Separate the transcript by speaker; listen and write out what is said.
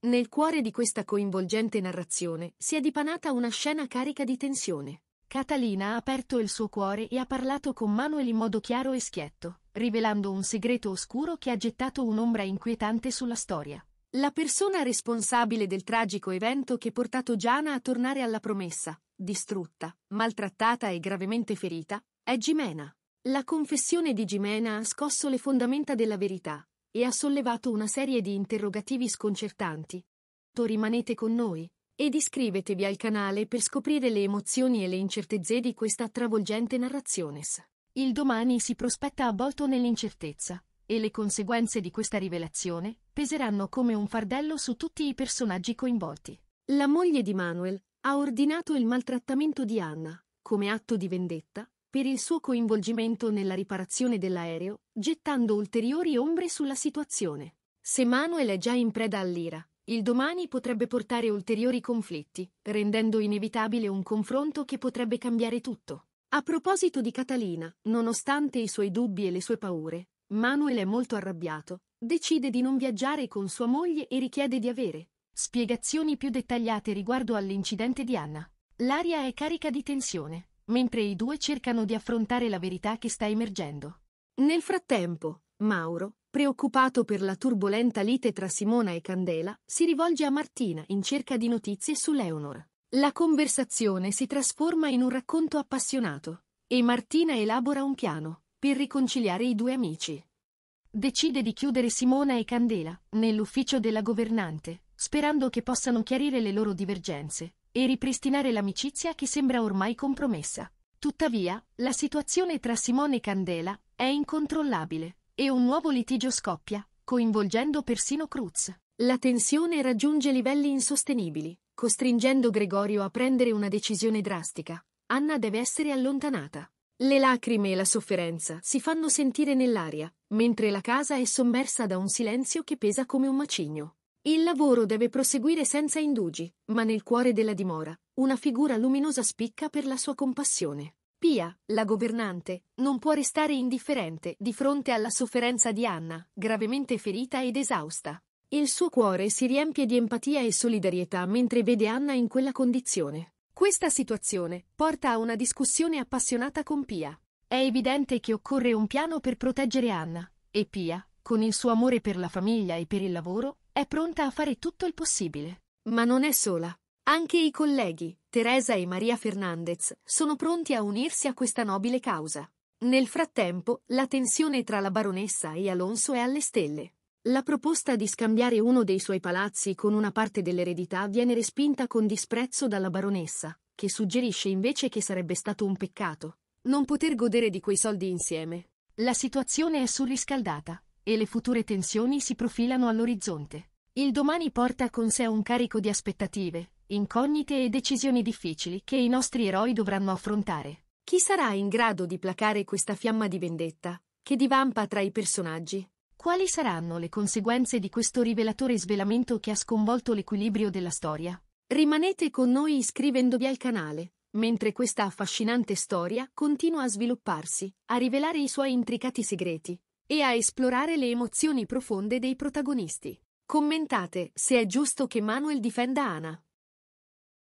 Speaker 1: Nel cuore di questa coinvolgente narrazione si è dipanata una scena carica di tensione. Catalina ha aperto il suo cuore e ha parlato con Manuel in modo chiaro e schietto, rivelando un segreto oscuro che ha gettato un'ombra inquietante sulla storia. La persona responsabile del tragico evento che ha portato Giana a tornare alla promessa, distrutta, maltrattata e gravemente ferita, è Gimena. La confessione di Gimena ha scosso le fondamenta della verità, e ha sollevato una serie di interrogativi sconcertanti. To rimanete con noi ed iscrivetevi al canale per scoprire le emozioni e le incertezze di questa travolgente narrazione. Il domani si prospetta avvolto nell'incertezza, e le conseguenze di questa rivelazione peseranno come un fardello su tutti i personaggi coinvolti. La moglie di Manuel ha ordinato il maltrattamento di Anna, come atto di vendetta, per il suo coinvolgimento nella riparazione dell'aereo, gettando ulteriori ombre sulla situazione. Se Manuel è già in preda all'ira, il domani potrebbe portare ulteriori conflitti, rendendo inevitabile un confronto che potrebbe cambiare tutto. A proposito di Catalina, nonostante i suoi dubbi e le sue paure, Manuel è molto arrabbiato, decide di non viaggiare con sua moglie e richiede di avere spiegazioni più dettagliate riguardo all'incidente di Anna. L'aria è carica di tensione mentre i due cercano di affrontare la verità che sta emergendo. Nel frattempo, Mauro, preoccupato per la turbolenta lite tra Simona e Candela, si rivolge a Martina in cerca di notizie su Leonor. La conversazione si trasforma in un racconto appassionato e Martina elabora un piano per riconciliare i due amici. Decide di chiudere Simona e Candela nell'ufficio della governante, sperando che possano chiarire le loro divergenze e ripristinare l'amicizia che sembra ormai compromessa. Tuttavia, la situazione tra Simone e Candela è incontrollabile e un nuovo litigio scoppia, coinvolgendo persino Cruz. La tensione raggiunge livelli insostenibili, costringendo Gregorio a prendere una decisione drastica. Anna deve essere allontanata. Le lacrime e la sofferenza si fanno sentire nell'aria, mentre la casa è sommersa da un silenzio che pesa come un macigno. Il lavoro deve proseguire senza indugi, ma nel cuore della dimora, una figura luminosa spicca per la sua compassione. Pia, la governante, non può restare indifferente di fronte alla sofferenza di Anna, gravemente ferita ed esausta. Il suo cuore si riempie di empatia e solidarietà mentre vede Anna in quella condizione. Questa situazione porta a una discussione appassionata con Pia. È evidente che occorre un piano per proteggere Anna, e Pia, con il suo amore per la famiglia e per il lavoro, è pronta a fare tutto il possibile. Ma non è sola. Anche i colleghi, Teresa e Maria Fernandez, sono pronti a unirsi a questa nobile causa. Nel frattempo, la tensione tra la baronessa e Alonso è alle stelle. La proposta di scambiare uno dei suoi palazzi con una parte dell'eredità viene respinta con disprezzo dalla baronessa, che suggerisce invece che sarebbe stato un peccato non poter godere di quei soldi insieme. La situazione è surriscaldata e le future tensioni si profilano all'orizzonte. Il domani porta con sé un carico di aspettative, incognite e decisioni difficili che i nostri eroi dovranno affrontare. Chi sarà in grado di placare questa fiamma di vendetta, che divampa tra i personaggi? Quali saranno le conseguenze di questo rivelatore svelamento che ha sconvolto l'equilibrio della storia? Rimanete con noi iscrivendovi al canale, mentre questa affascinante storia continua a svilupparsi, a rivelare i suoi intricati segreti, e a esplorare le emozioni profonde dei protagonisti. Commentate se è giusto che Manuel difenda Ana.